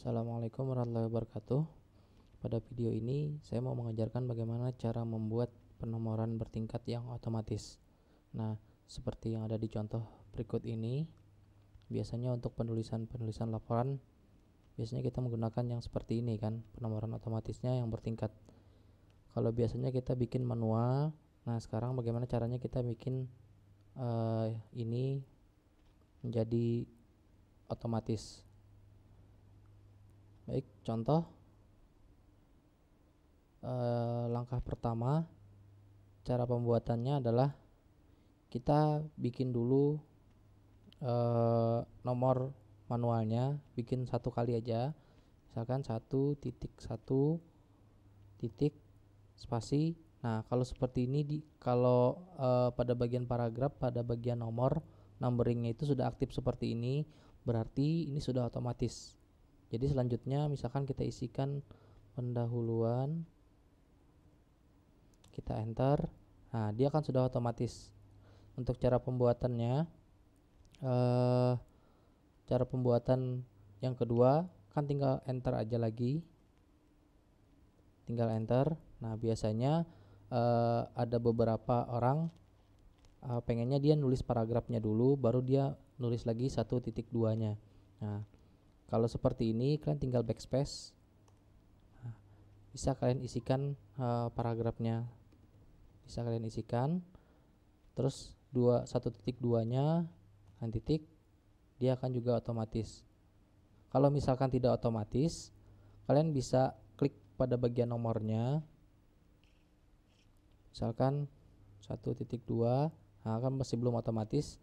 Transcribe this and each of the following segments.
Assalamualaikum warahmatullahi wabarakatuh. Pada video ini saya mau mengajarkan bagaimana cara membuat penomoran bertingkat yang otomatis. Nah, seperti yang ada di contoh berikut ini, biasanya untuk penulisan-penulisan laporan biasanya kita menggunakan yang seperti ini kan, penomoran otomatisnya yang bertingkat. Kalau biasanya kita bikin manual, nah sekarang bagaimana caranya kita bikin uh, ini menjadi otomatis baik contoh eh, langkah pertama cara pembuatannya adalah kita bikin dulu eh, nomor manualnya bikin satu kali aja misalkan satu titik satu titik spasi nah kalau seperti ini di kalau e, pada bagian paragraf pada bagian nomor numberingnya itu sudah aktif seperti ini berarti ini sudah otomatis jadi selanjutnya misalkan kita isikan pendahuluan kita enter nah dia akan sudah otomatis untuk cara pembuatannya eh, cara pembuatan yang kedua kan tinggal enter aja lagi tinggal enter nah biasanya eh, ada beberapa orang eh, pengennya dia nulis paragrafnya dulu baru dia nulis lagi satu titik duanya nah kalau seperti ini, kalian tinggal backspace. Bisa kalian isikan uh, paragrafnya. Bisa kalian isikan. Terus dua satu titik duanya nya titik dia akan juga otomatis. Kalau misalkan tidak otomatis, kalian bisa klik pada bagian nomornya. Misalkan satu titik dua akan nah, masih belum otomatis.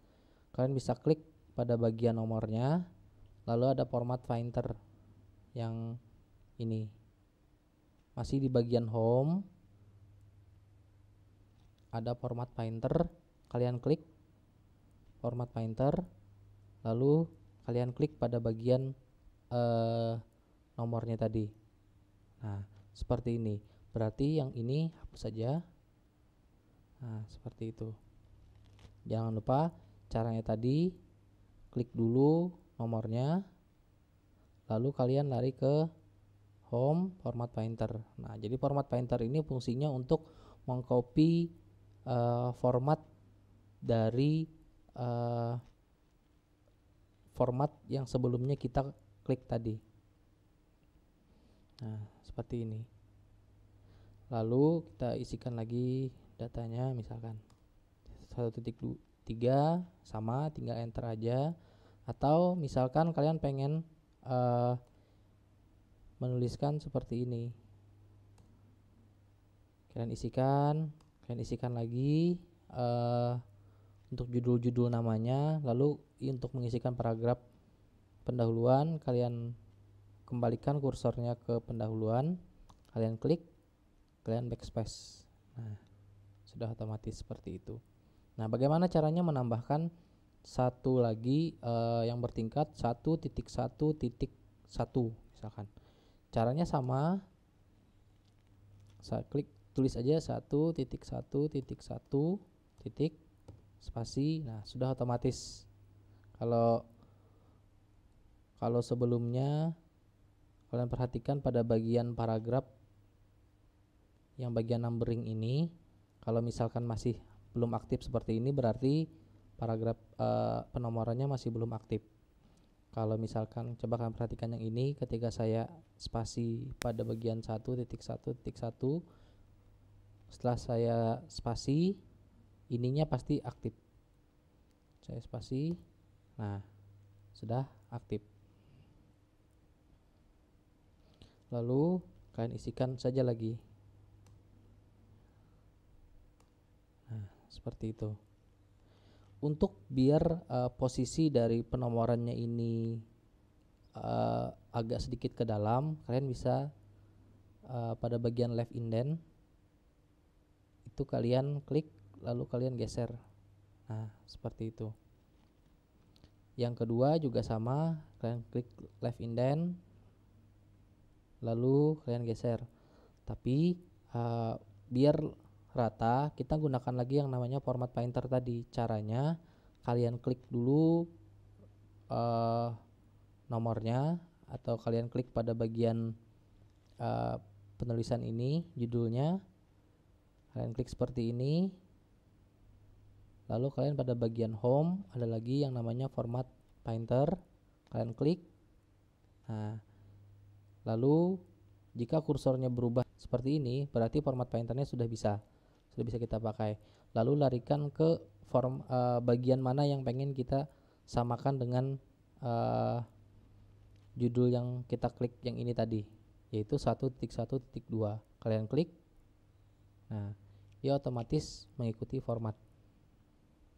Kalian bisa klik pada bagian nomornya lalu ada format finder yang ini masih di bagian home ada format finder kalian klik format finder lalu kalian klik pada bagian eh, nomornya tadi nah seperti ini berarti yang ini hapus saja nah seperti itu jangan lupa caranya tadi klik dulu nomornya lalu kalian lari ke home format painter nah jadi format painter ini fungsinya untuk mengcopy uh, format dari uh, format yang sebelumnya kita klik tadi nah seperti ini lalu kita isikan lagi datanya misalkan 1.3 sama tinggal enter aja atau misalkan kalian pengen uh, menuliskan seperti ini kalian isikan kalian isikan lagi uh, untuk judul-judul namanya lalu untuk mengisikan paragraf pendahuluan kalian kembalikan kursornya ke pendahuluan kalian klik kalian backspace nah sudah otomatis seperti itu nah bagaimana caranya menambahkan satu lagi uh, yang bertingkat satu titik satu titik satu misalkan caranya sama saya klik tulis aja satu titik satu titik satu titik spasi nah sudah otomatis kalau kalau sebelumnya kalian perhatikan pada bagian paragraf yang bagian numbering ini kalau misalkan masih belum aktif seperti ini berarti paragraf uh, penomorannya masih belum aktif. Kalau misalkan coba kalian perhatikan yang ini ketika saya spasi pada bagian 1.1.1 setelah saya spasi ininya pasti aktif. Saya spasi. Nah, sudah aktif. Lalu kalian isikan saja lagi. Nah, seperti itu untuk biar uh, posisi dari penomorannya ini uh, agak sedikit ke dalam, kalian bisa uh, pada bagian left indent itu kalian klik lalu kalian geser. Nah, seperti itu. Yang kedua juga sama, kalian klik left indent lalu kalian geser. Tapi uh, biar rata, kita gunakan lagi yang namanya format painter tadi. Caranya kalian klik dulu uh, nomornya atau kalian klik pada bagian uh, penulisan ini judulnya. Kalian klik seperti ini. Lalu kalian pada bagian home ada lagi yang namanya format painter. Kalian klik. Nah, lalu jika kursornya berubah seperti ini, berarti format painternya sudah bisa sudah bisa kita pakai lalu larikan ke form uh, bagian mana yang pengen kita samakan dengan uh, judul yang kita klik yang ini tadi yaitu 1.1.2 kalian klik nah dia otomatis mengikuti format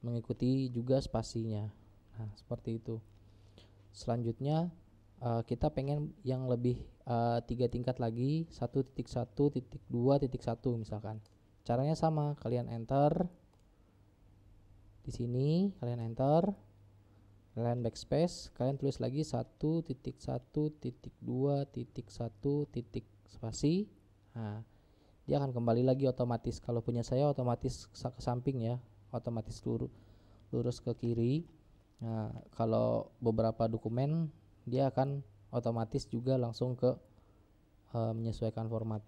mengikuti juga spasinya nah seperti itu selanjutnya uh, kita pengen yang lebih uh, tiga tingkat lagi 1.1.2.1 misalkan caranya sama kalian enter di sini kalian enter kalian backspace kalian tulis lagi satu titik satu satu titik titik titik dua spasi nah dia akan kembali lagi otomatis kalau punya saya otomatis ke samping ya otomatis lurus lurus ke kiri nah kalau beberapa dokumen dia akan otomatis juga langsung ke uh, menyesuaikan format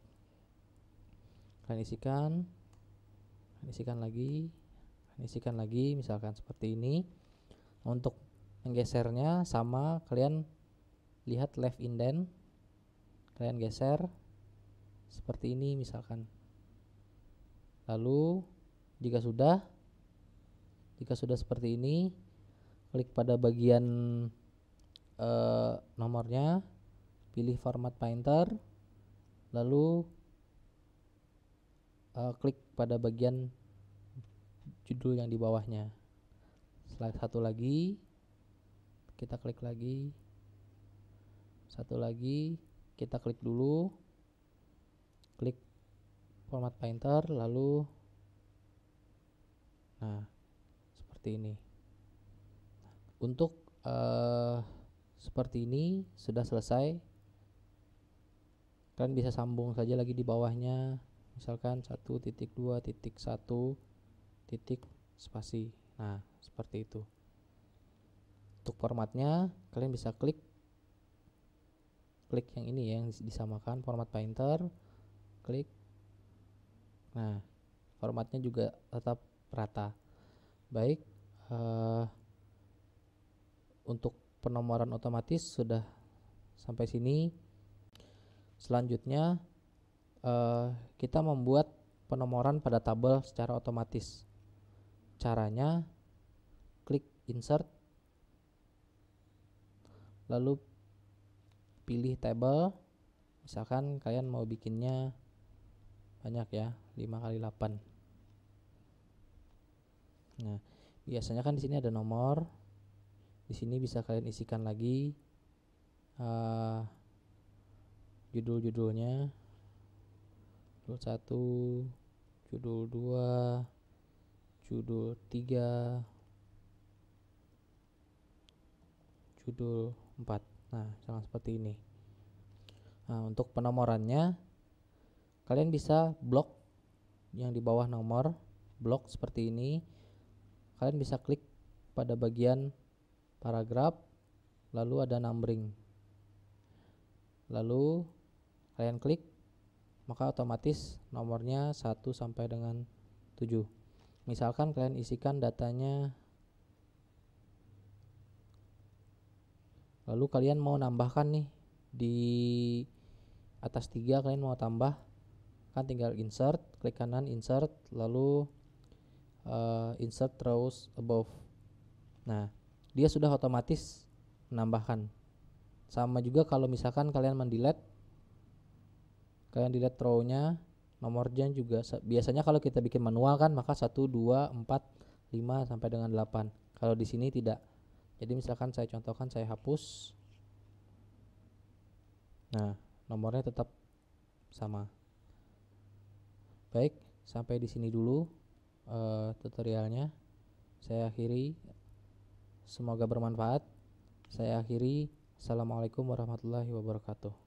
kalian isikan isikan lagi kalian isikan lagi misalkan seperti ini untuk menggesernya sama kalian lihat left indent kalian geser seperti ini misalkan lalu jika sudah jika sudah seperti ini klik pada bagian e, nomornya pilih format painter, lalu uh, klik pada bagian judul yang di bawahnya. Slide satu lagi, kita klik lagi. Satu lagi, kita klik dulu. Klik format painter lalu nah seperti ini. Untuk uh, seperti ini sudah selesai. Kalian bisa sambung saja lagi di bawahnya misalkan 1.2.1 titik spasi nah seperti itu untuk formatnya kalian bisa klik klik yang ini ya, yang disamakan format painter klik nah formatnya juga tetap rata baik uh, untuk penomoran otomatis sudah sampai sini selanjutnya uh, kita membuat penomoran pada tabel secara otomatis. Caranya klik insert lalu pilih tabel misalkan kalian mau bikinnya banyak ya 5 kali 8 nah biasanya kan di sini ada nomor di sini bisa kalian isikan lagi uh, judul-judulnya judul 1 judul 2 judul 3 judul 4 nah jangan seperti ini nah untuk penomorannya kalian bisa blok yang di bawah nomor blok seperti ini kalian bisa klik pada bagian paragraf lalu ada numbering lalu kalian klik maka otomatis nomornya 1 sampai dengan 7. Misalkan kalian isikan datanya lalu kalian mau nambahkan nih di atas 3 kalian mau tambah kan tinggal insert klik kanan insert lalu uh, insert rows above nah dia sudah otomatis menambahkan sama juga kalau misalkan kalian mendelete kalian dilihat row-nya nomor nomornya juga biasanya kalau kita bikin manual kan maka 1 2 4 5 sampai dengan 8 kalau di sini tidak jadi misalkan saya contohkan saya hapus nah nomornya tetap sama baik sampai di sini dulu uh, tutorialnya saya akhiri semoga bermanfaat saya akhiri assalamualaikum warahmatullahi wabarakatuh